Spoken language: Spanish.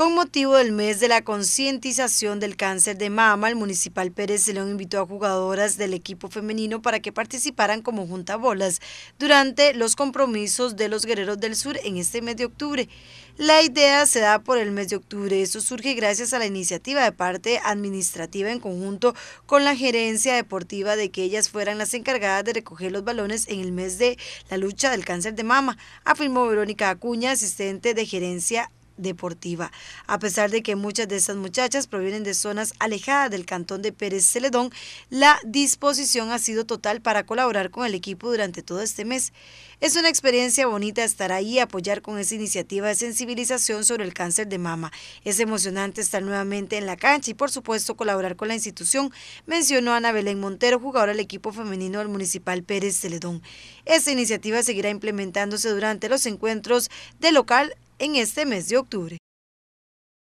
Con motivo del mes de la concientización del cáncer de mama, el municipal Pérez León invitó a jugadoras del equipo femenino para que participaran como bolas durante los compromisos de los guerreros del sur en este mes de octubre. La idea se da por el mes de octubre. Eso surge gracias a la iniciativa de parte administrativa en conjunto con la gerencia deportiva de que ellas fueran las encargadas de recoger los balones en el mes de la lucha del cáncer de mama, afirmó Verónica Acuña, asistente de gerencia deportiva. A pesar de que muchas de estas muchachas provienen de zonas alejadas del cantón de Pérez Celedón, la disposición ha sido total para colaborar con el equipo durante todo este mes. Es una experiencia bonita estar ahí y apoyar con esa iniciativa de sensibilización sobre el cáncer de mama. Es emocionante estar nuevamente en la cancha y por supuesto colaborar con la institución, mencionó Ana Belén Montero, jugadora del equipo femenino del Municipal Pérez Celedón. Esta iniciativa seguirá implementándose durante los encuentros de local en este mes de octubre.